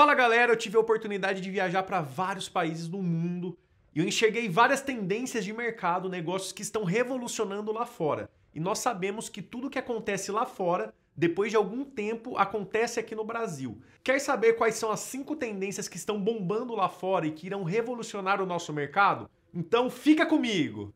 Fala galera, eu tive a oportunidade de viajar para vários países do mundo e eu enxerguei várias tendências de mercado, negócios que estão revolucionando lá fora. E nós sabemos que tudo que acontece lá fora, depois de algum tempo, acontece aqui no Brasil. Quer saber quais são as cinco tendências que estão bombando lá fora e que irão revolucionar o nosso mercado? Então fica comigo!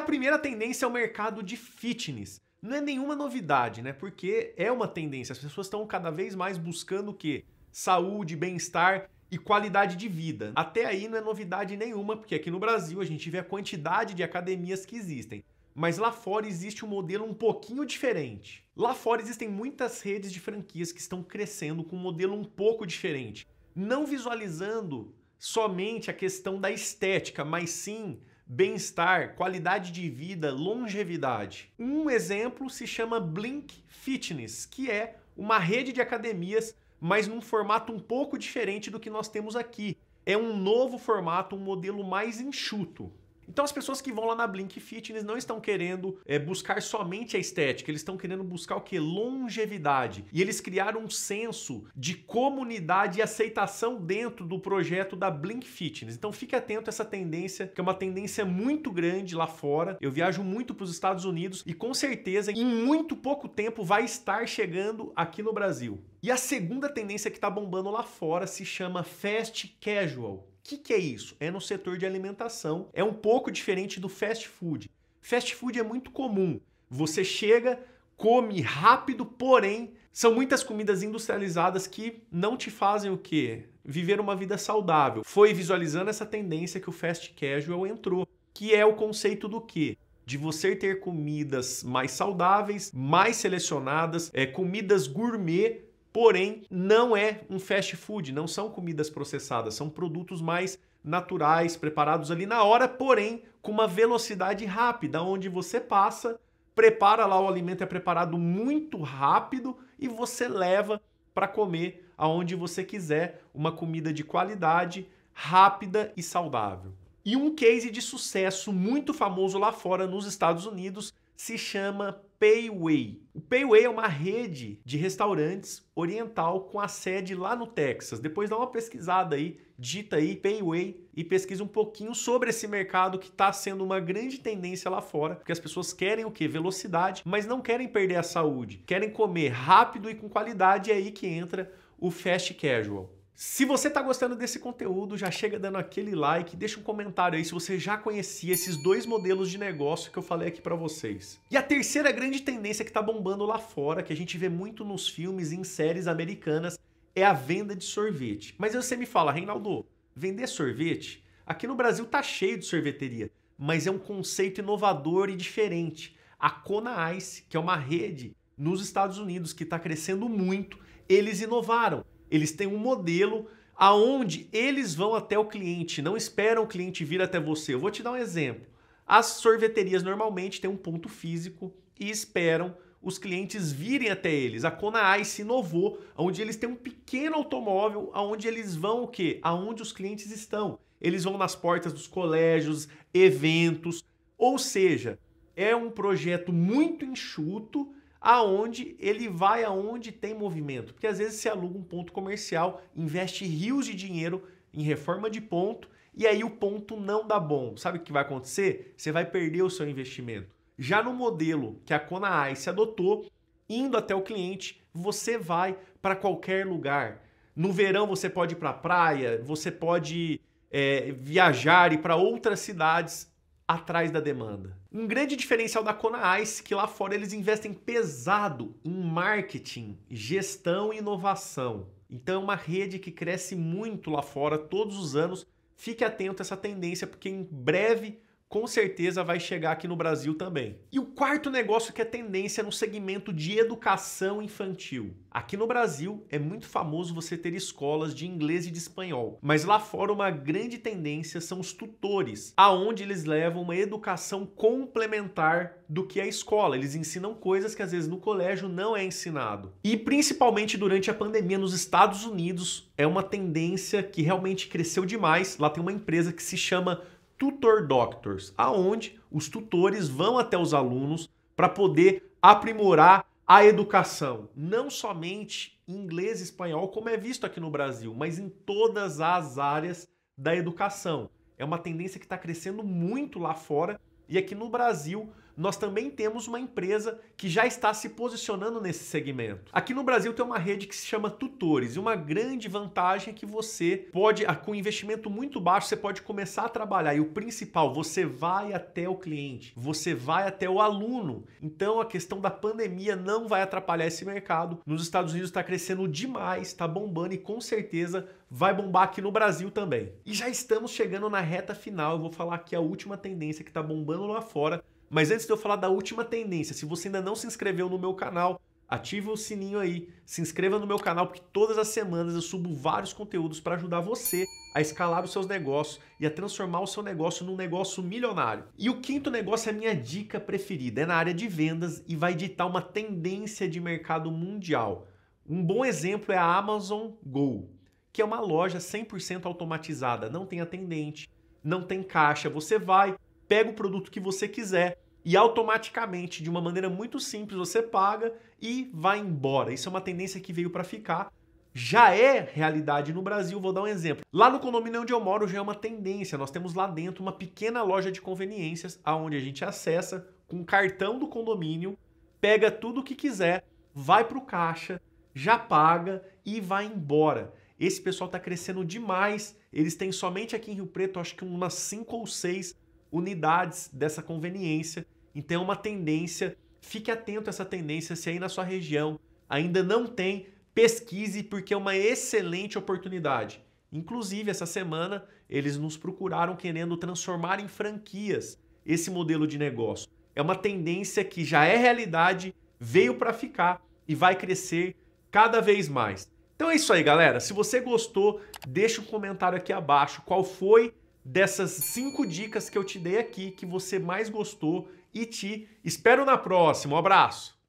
a primeira tendência é o mercado de fitness. Não é nenhuma novidade, né? Porque é uma tendência. As pessoas estão cada vez mais buscando o quê? Saúde, bem-estar e qualidade de vida. Até aí não é novidade nenhuma, porque aqui no Brasil a gente vê a quantidade de academias que existem. Mas lá fora existe um modelo um pouquinho diferente. Lá fora existem muitas redes de franquias que estão crescendo com um modelo um pouco diferente. Não visualizando somente a questão da estética, mas sim bem-estar, qualidade de vida, longevidade. Um exemplo se chama Blink Fitness, que é uma rede de academias, mas num formato um pouco diferente do que nós temos aqui. É um novo formato, um modelo mais enxuto. Então as pessoas que vão lá na Blink Fitness não estão querendo é, buscar somente a estética, eles estão querendo buscar o que? Longevidade. E eles criaram um senso de comunidade e aceitação dentro do projeto da Blink Fitness. Então fique atento a essa tendência, que é uma tendência muito grande lá fora. Eu viajo muito para os Estados Unidos e com certeza em muito pouco tempo vai estar chegando aqui no Brasil. E a segunda tendência que está bombando lá fora se chama fast casual o que, que é isso? É no setor de alimentação. É um pouco diferente do fast food. Fast food é muito comum. Você chega, come rápido, porém são muitas comidas industrializadas que não te fazem o quê? Viver uma vida saudável. Foi visualizando essa tendência que o fast casual entrou, que é o conceito do quê? De você ter comidas mais saudáveis, mais selecionadas, é, comidas gourmet Porém, não é um fast food, não são comidas processadas, são produtos mais naturais, preparados ali na hora, porém com uma velocidade rápida, onde você passa, prepara lá o alimento é preparado muito rápido e você leva para comer aonde você quiser, uma comida de qualidade, rápida e saudável. E um case de sucesso muito famoso lá fora nos Estados Unidos se chama Payway. O Payway é uma rede de restaurantes oriental com a sede lá no Texas. Depois dá uma pesquisada aí, digita aí Payway e pesquisa um pouquinho sobre esse mercado que está sendo uma grande tendência lá fora, porque as pessoas querem o que? Velocidade, mas não querem perder a saúde. Querem comer rápido e com qualidade, é aí que entra o fast casual. Se você está gostando desse conteúdo, já chega dando aquele like, deixa um comentário aí se você já conhecia esses dois modelos de negócio que eu falei aqui para vocês. E a terceira grande tendência que está bombando lá fora, que a gente vê muito nos filmes e em séries americanas, é a venda de sorvete. Mas você me fala, Reinaldo, vender sorvete? Aqui no Brasil tá cheio de sorveteria, mas é um conceito inovador e diferente. A Kona Ice, que é uma rede nos Estados Unidos que está crescendo muito, eles inovaram eles têm um modelo aonde eles vão até o cliente, não esperam o cliente vir até você. Eu vou te dar um exemplo. As sorveterias normalmente têm um ponto físico e esperam os clientes virem até eles. A Conaai se inovou, onde eles têm um pequeno automóvel, aonde eles vão o quê? Aonde os clientes estão. Eles vão nas portas dos colégios, eventos, ou seja, é um projeto muito enxuto aonde ele vai aonde tem movimento. Porque às vezes se aluga um ponto comercial, investe rios de dinheiro em reforma de ponto e aí o ponto não dá bom. Sabe o que vai acontecer? Você vai perder o seu investimento. Já no modelo que a Kona se adotou, indo até o cliente, você vai para qualquer lugar. No verão você pode ir para a praia, você pode é, viajar e para outras cidades atrás da demanda. Um grande diferencial da Kona Ice é que lá fora eles investem pesado em marketing, gestão e inovação. Então é uma rede que cresce muito lá fora todos os anos. Fique atento a essa tendência porque em breve com certeza vai chegar aqui no Brasil também. E o quarto negócio que é tendência no segmento de educação infantil. Aqui no Brasil é muito famoso você ter escolas de inglês e de espanhol, mas lá fora uma grande tendência são os tutores, aonde eles levam uma educação complementar do que a escola. Eles ensinam coisas que às vezes no colégio não é ensinado. E principalmente durante a pandemia nos Estados Unidos é uma tendência que realmente cresceu demais. Lá tem uma empresa que se chama tutor doctors, aonde os tutores vão até os alunos para poder aprimorar a educação, não somente em inglês e espanhol, como é visto aqui no Brasil, mas em todas as áreas da educação. É uma tendência que está crescendo muito lá fora e aqui no Brasil nós também temos uma empresa que já está se posicionando nesse segmento. Aqui no Brasil tem uma rede que se chama Tutores, e uma grande vantagem é que você pode, ah, com investimento muito baixo, você pode começar a trabalhar. E o principal, você vai até o cliente, você vai até o aluno. Então a questão da pandemia não vai atrapalhar esse mercado. Nos Estados Unidos está crescendo demais, está bombando e com certeza vai bombar aqui no Brasil também. E já estamos chegando na reta final, eu vou falar aqui a última tendência que está bombando lá fora, mas antes de eu falar da última tendência, se você ainda não se inscreveu no meu canal, ative o sininho aí, se inscreva no meu canal, porque todas as semanas eu subo vários conteúdos para ajudar você a escalar os seus negócios e a transformar o seu negócio num negócio milionário. E o quinto negócio é a minha dica preferida, é na área de vendas e vai ditar uma tendência de mercado mundial. Um bom exemplo é a Amazon Go, que é uma loja 100% automatizada, não tem atendente, não tem caixa, você vai pega o produto que você quiser e automaticamente, de uma maneira muito simples, você paga e vai embora. Isso é uma tendência que veio para ficar. Já é realidade no Brasil, vou dar um exemplo. Lá no condomínio onde eu moro já é uma tendência. Nós temos lá dentro uma pequena loja de conveniências aonde a gente acessa com cartão do condomínio, pega tudo o que quiser, vai para o caixa, já paga e vai embora. Esse pessoal está crescendo demais. Eles têm somente aqui em Rio Preto, acho que umas 5 ou 6 unidades dessa conveniência. Então é uma tendência, fique atento a essa tendência se aí na sua região ainda não tem, pesquise porque é uma excelente oportunidade. Inclusive, essa semana eles nos procuraram querendo transformar em franquias esse modelo de negócio. É uma tendência que já é realidade, veio para ficar e vai crescer cada vez mais. Então é isso aí, galera. Se você gostou, deixa um comentário aqui abaixo qual foi dessas cinco dicas que eu te dei aqui, que você mais gostou e te espero na próxima. Um abraço!